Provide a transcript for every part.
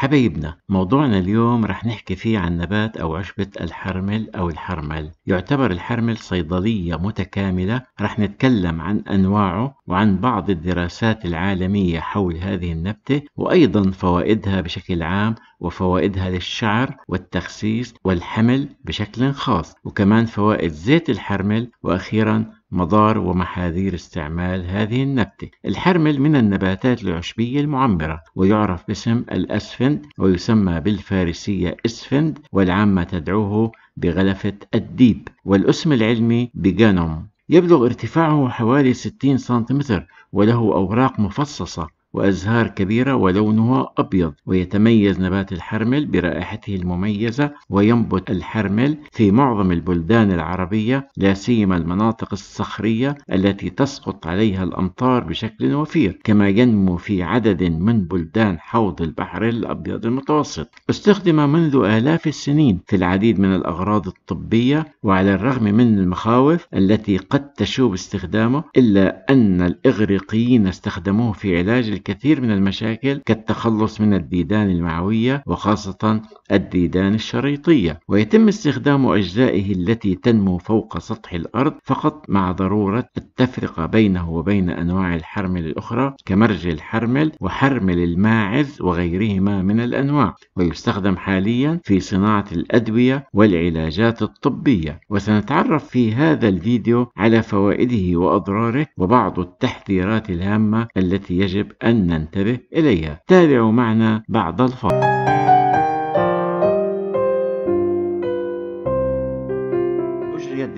حبايبنا موضوعنا اليوم رح نحكي فيه عن نبات أو عشبة الحرمل أو الحرمل يعتبر الحرمل صيدلية متكاملة رح نتكلم عن أنواعه وعن بعض الدراسات العالمية حول هذه النبتة وأيضا فوائدها بشكل عام وفوائدها للشعر والتخسيس والحمل بشكل خاص وكمان فوائد زيت الحرمل وأخيرا مضار ومحاذير استعمال هذه النبتة الحرمل من النباتات العشبية المعمرة ويعرف باسم الأسفن الاسفند ويسمى بالفارسية إسفند والعامة تدعوه بغلفة الديب والاسم العلمي بجانوم يبلغ ارتفاعه حوالي 60 سنتيمتر وله أوراق مفصصة وأزهار كبيرة ولونها أبيض ويتميز نبات الحرمل برائحته المميزة وينبت الحرمل في معظم البلدان العربية لا سيما المناطق الصخرية التي تسقط عليها الأمطار بشكل وفير كما ينمو في عدد من بلدان حوض البحر الأبيض المتوسط استخدم منذ آلاف السنين في العديد من الأغراض الطبية وعلى الرغم من المخاوف التي قد تشوب استخدامه إلا أن الإغريقيين استخدموه في علاج الكثير من المشاكل كالتخلص من الديدان المعوية وخاصة الديدان الشريطية ويتم استخدام أجزائه التي تنمو فوق سطح الأرض فقط مع ضرورة التفرقة بينه وبين أنواع الحرمل الأخرى كمرج الحرمل وحرمل الماعز وغيرهما من الأنواع ويستخدم حاليا في صناعة الأدوية والعلاجات الطبية وسنتعرف في هذا الفيديو على فوائده وأضراره وبعض التحذيرات الهامة التي يجب أن أن ننتبه إليها تابعوا معنا بعد الفاصل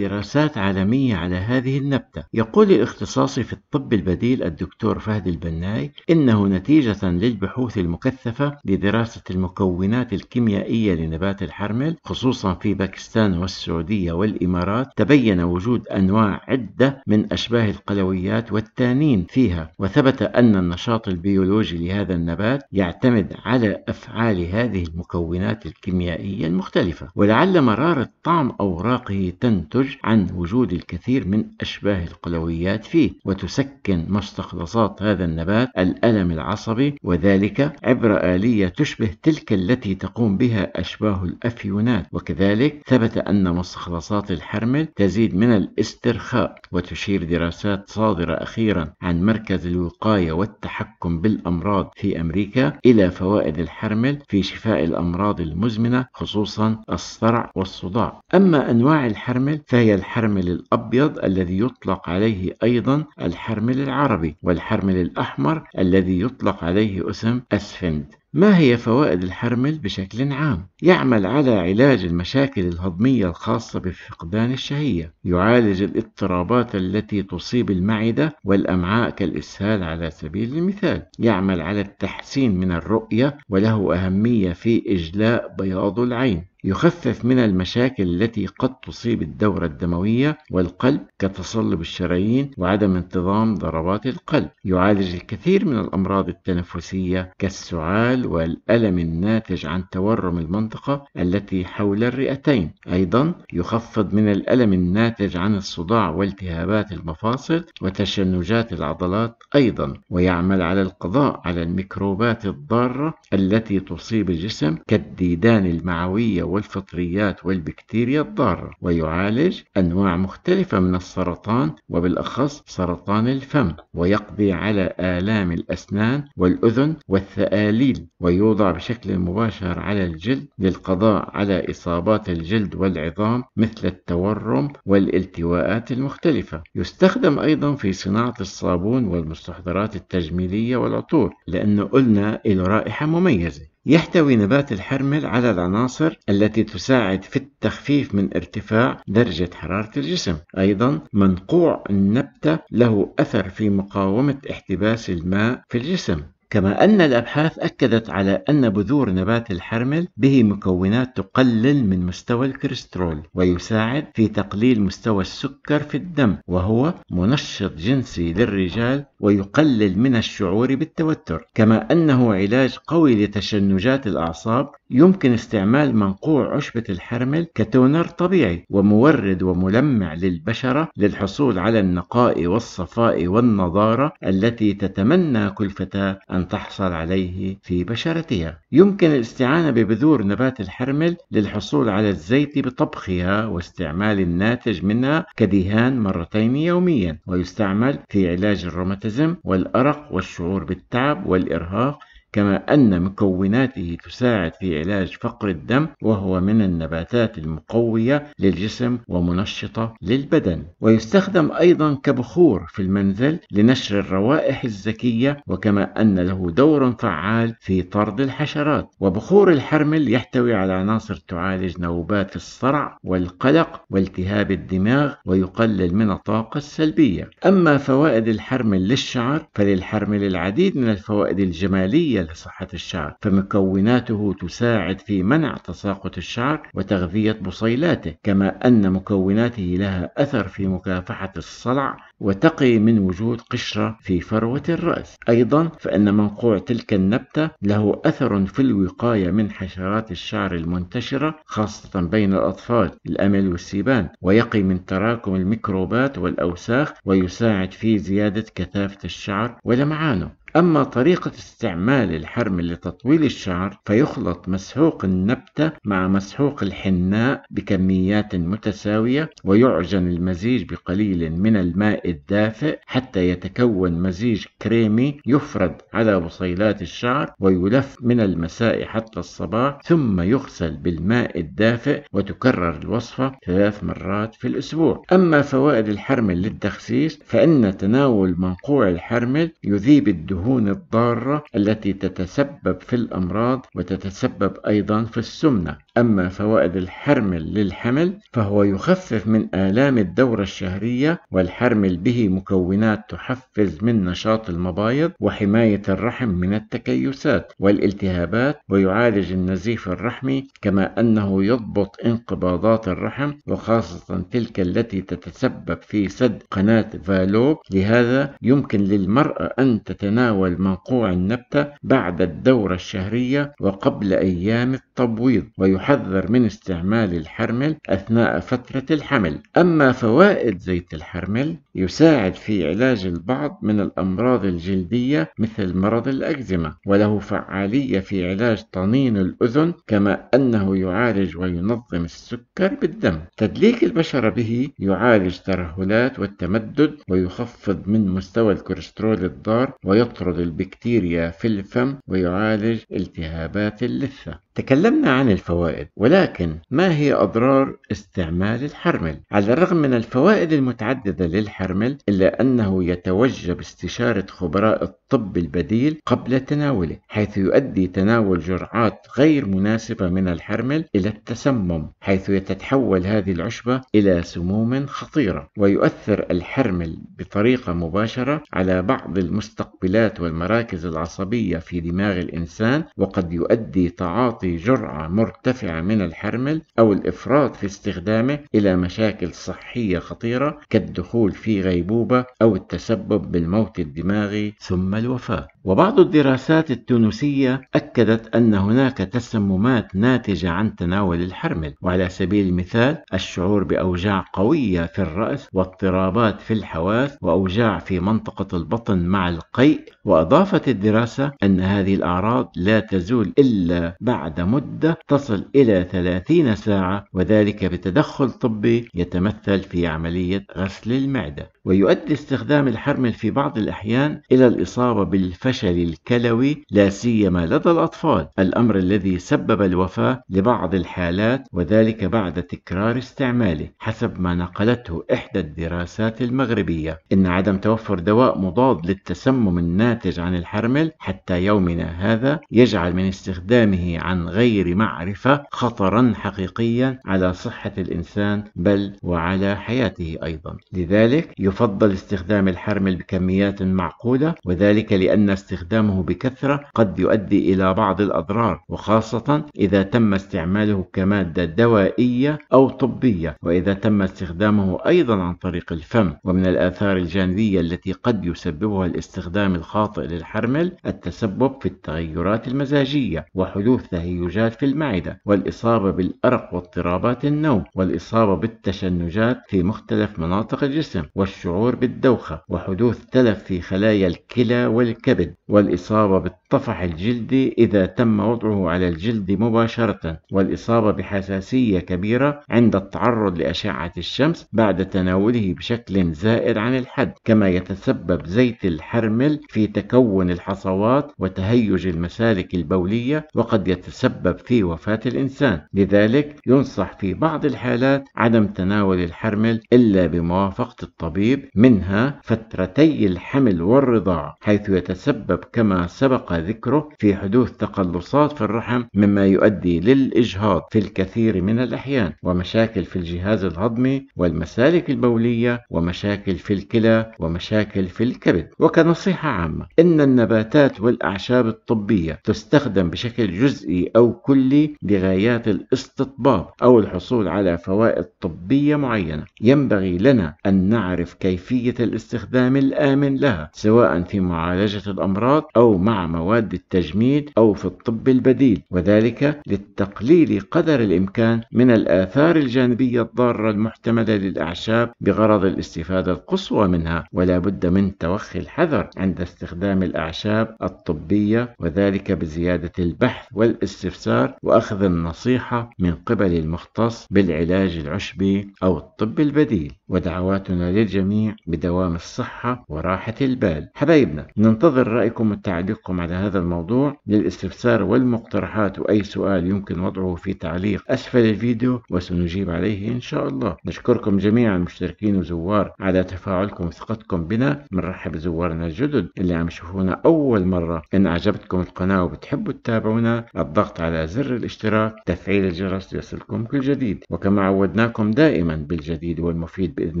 دراسات عالمية على هذه النبتة يقول الاختصاصي في الطب البديل الدكتور فهد البناي إنه نتيجة للبحوث المكثفة لدراسة المكونات الكيميائية لنبات الحرمل خصوصا في باكستان والسعودية والإمارات تبين وجود أنواع عدة من أشباه القلويات والتانين فيها وثبت أن النشاط البيولوجي لهذا النبات يعتمد على أفعال هذه المكونات الكيميائية المختلفة ولعل مرارة طعم أوراقه تنتج الخليج عن وجود الكثير من أشباه القلويات فيه وتسكن مستخلصات هذا النبات الألم العصبي وذلك عبر آلية تشبه تلك التي تقوم بها أشباه الأفيونات وكذلك ثبت أن مستخلصات الحرمل تزيد من الاسترخاء وتشير دراسات صادرة أخيرا عن مركز الوقاية والتحكم بالأمراض في أمريكا إلى فوائد الحرمل في شفاء الأمراض المزمنة خصوصا الصرع والصداع أما أنواع الحرمل فهي الحرمل الأبيض الذي يطلق عليه أيضا الحرمل العربي والحرمل الأحمر الذي يطلق عليه اسم أسفند ما هي فوائد الحرمل بشكل عام؟ يعمل على علاج المشاكل الهضمية الخاصة بفقدان الشهية، يعالج الاضطرابات التي تصيب المعدة والأمعاء كالإسهال على سبيل المثال، يعمل على التحسين من الرؤية وله أهمية في إجلاء بياض العين، يخفف من المشاكل التي قد تصيب الدورة الدموية والقلب كتصلب الشرايين وعدم انتظام ضربات القلب يعالج الكثير من الأمراض التنفسية كالسعال والألم الناتج عن تورم المنطقة التي حول الرئتين أيضا يخفض من الألم الناتج عن الصداع والتهابات المفاصل وتشنجات العضلات أيضا ويعمل على القضاء على الميكروبات الضارة التي تصيب الجسم كالديدان المعوية والفطريات والبكتيريا الضارة ويعالج أنواع مختلفة من السرطان وبالأخص سرطان الفم ويقضي على آلام الأسنان والأذن والثآليل ويوضع بشكل مباشر على الجلد للقضاء على إصابات الجلد والعظام مثل التورم والالتواءات المختلفة يستخدم أيضا في صناعة الصابون والمستحضرات التجميلية والعطور لأنه قلنا له رائحة مميزة يحتوي نبات الحرمل على العناصر التي تساعد في التخفيف من ارتفاع درجة حرارة الجسم أيضا منقوع النبتة له أثر في مقاومة احتباس الماء في الجسم كما أن الأبحاث أكدت على أن بذور نبات الحرمل به مكونات تقلل من مستوى الكوليسترول ويساعد في تقليل مستوى السكر في الدم وهو منشط جنسي للرجال ويقلل من الشعور بالتوتر كما أنه علاج قوي لتشنجات الأعصاب يمكن استعمال منقوع عشبة الحرمل كتونر طبيعي ومورد وملمع للبشرة للحصول على النقاء والصفاء والنضارة التي تتمنى كل فتاة أن أن تحصل عليه في بشرتها يمكن الاستعانة ببذور نبات الحرمل للحصول على الزيت بطبخها واستعمال الناتج منها كدهان مرتين يوميا ويستعمل في علاج الروماتيزم والأرق والشعور بالتعب والإرهاق كما أن مكوناته تساعد في علاج فقر الدم وهو من النباتات المقوية للجسم ومنشطة للبدن ويستخدم أيضا كبخور في المنزل لنشر الروائح الزكية وكما أن له دور فعال في طرد الحشرات وبخور الحرمل يحتوي على عناصر تعالج نوبات الصرع والقلق والتهاب الدماغ ويقلل من الطاقة السلبية أما فوائد الحرمل للشعر فللحرمل العديد من الفوائد الجمالية لصحة الشعر فمكوناته تساعد في منع تساقط الشعر وتغذية بصيلاته كما أن مكوناته لها أثر في مكافحة الصلع وتقي من وجود قشرة في فروة الرأس أيضا فإن منقوع تلك النبتة له أثر في الوقاية من حشرات الشعر المنتشرة خاصة بين الأطفال الأمل والسيبان ويقي من تراكم الميكروبات والأوساخ ويساعد في زيادة كثافة الشعر ولمعانه أما طريقة استعمال الحرم لتطويل الشعر فيخلط مسحوق النبتة مع مسحوق الحناء بكميات متساوية ويعجن المزيج بقليل من الماء الدافئ حتى يتكون مزيج كريمي يفرد على بصيلات الشعر ويلف من المساء حتى الصباح ثم يغسل بالماء الدافئ وتكرر الوصفة ثلاث مرات في الأسبوع أما فوائد الحرمل للتخسيس فإن تناول منقوع الحرمل يذيب الدهون الدهون الضارة التي تتسبب في الأمراض وتتسبب أيضا في السمنة أما فوائد الحرمل للحمل فهو يخفف من آلام الدورة الشهرية والحرمل به مكونات تحفز من نشاط المبايض وحماية الرحم من التكيسات والالتهابات ويعالج النزيف الرحمي كما أنه يضبط انقباضات الرحم وخاصة تلك التي تتسبب في سد قناة فالوب لهذا يمكن للمرأة أن تتناول منقوع النبتة بعد الدورة الشهرية وقبل أيام التبويض ويحذر من استعمال الحرمل أثناء فترة الحمل أما فوائد زيت الحرمل يساعد في علاج البعض من الأمراض الجلدية مثل مرض الأكزيما وله فعالية في علاج طنين الأذن كما أنه يعالج وينظم السكر بالدم تدليك البشرة به يعالج ترهلات والتمدد ويخفض من مستوى الكوليسترول الضار ويطرد البكتيريا في الفم ويعالج التهابات اللثة تكلم تكلمنا عن الفوائد ولكن ما هي أضرار استعمال الحرمل؟ على الرغم من الفوائد المتعددة للحرمل إلا أنه يتوجب استشارة خبراء الطب البديل قبل تناوله حيث يؤدي تناول جرعات غير مناسبة من الحرمل إلى التسمم حيث تتحول هذه العشبة إلى سموم خطيرة ويؤثر الحرمل بطريقة مباشرة على بعض المستقبلات والمراكز العصبية في دماغ الإنسان وقد يؤدي تعاطي جرعات جرعة مرتفعة من الحرمل أو الإفراط في استخدامه إلى مشاكل صحية خطيرة كالدخول في غيبوبة أو التسبب بالموت الدماغي ثم الوفاة. وبعض الدراسات التونسية أكدت أن هناك تسممات ناتجة عن تناول الحرمل، وعلى سبيل المثال الشعور بأوجاع قوية في الرأس واضطرابات في الحواس وأوجاع في منطقة البطن مع القيء وأضافت الدراسة أن هذه الأعراض لا تزول إلا بعد مدة تصل إلى 30 ساعة وذلك بتدخل طبي يتمثل في عملية غسل المعدة ويؤدي استخدام الحرمل في بعض الأحيان إلى الإصابة بالفشل الكلوي لا سيما لدى الأطفال الأمر الذي سبب الوفاة لبعض الحالات وذلك بعد تكرار استعماله حسب ما نقلته إحدى الدراسات المغربية إن عدم توفر دواء مضاد للتسمم الناس الناتج عن الحرمل حتى يومنا هذا يجعل من استخدامه عن غير معرفة خطرا حقيقيا على صحة الإنسان بل وعلى حياته أيضا لذلك يفضل استخدام الحرمل بكميات معقولة وذلك لأن استخدامه بكثرة قد يؤدي إلى بعض الأضرار وخاصة إذا تم استعماله كمادة دوائية أو طبية وإذا تم استخدامه أيضا عن طريق الفم ومن الآثار الجانبية التي قد يسببها الاستخدام الخاص الخاطئ للحرمل التسبب في التغيرات المزاجية وحدوث تهيجات في المعدة والإصابة بالأرق واضطرابات النوم والإصابة بالتشنجات في مختلف مناطق الجسم والشعور بالدوخة وحدوث تلف في خلايا الكلى والكبد والإصابة بالطفح الجلدي إذا تم وضعه على الجلد مباشرة والإصابة بحساسية كبيرة عند التعرض لأشعة الشمس بعد تناوله بشكل زائد عن الحد كما يتسبب زيت الحرمل في لتكون الحصوات وتهيج المسالك البولية وقد يتسبب في وفاة الإنسان لذلك ينصح في بعض الحالات عدم تناول الحرمل إلا بموافقة الطبيب منها فترتي الحمل والرضاع حيث يتسبب كما سبق ذكره في حدوث تقلصات في الرحم مما يؤدي للإجهاض في الكثير من الأحيان ومشاكل في الجهاز الهضمي والمسالك البولية ومشاكل في الكلى ومشاكل في الكبد وكنصيحة عامة إن النباتات والأعشاب الطبية تستخدم بشكل جزئي أو كلي لغايات الاستطباب أو الحصول على فوائد طبية معينة ينبغي لنا أن نعرف كيفية الاستخدام الآمن لها سواء في معالجة الأمراض أو مع مواد التجميد أو في الطب البديل وذلك للتقليل قدر الإمكان من الآثار الجانبية الضارة المحتملة للأعشاب بغرض الاستفادة القصوى منها ولا بد من توخي الحذر عند استخدام استخدام الأعشاب الطبية وذلك بزيادة البحث والاستفسار وأخذ النصيحة من قبل المختص بالعلاج العشبي أو الطب البديل ودعواتنا للجميع بدوام الصحة وراحة البال حبايبنا ننتظر رأيكم وتعليقكم على هذا الموضوع للاستفسار والمقترحات وأي سؤال يمكن وضعه في تعليق أسفل الفيديو وسنجيب عليه إن شاء الله نشكركم جميعا مشتركين وزوار على تفاعلكم وثقتكم بنا بنرحب بزوارنا الجدد اللي عم تشوفونا أول مرة إن عجبتكم القناة وبتحبوا تتابعونا الضغط على زر الاشتراك تفعيل الجرس ليصلكم كل جديد وكما عودناكم دائما بالجديد والمفيد بإذن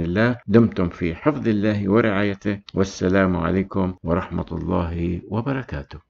الله دمتم في حفظ الله ورعايته والسلام عليكم ورحمة الله وبركاته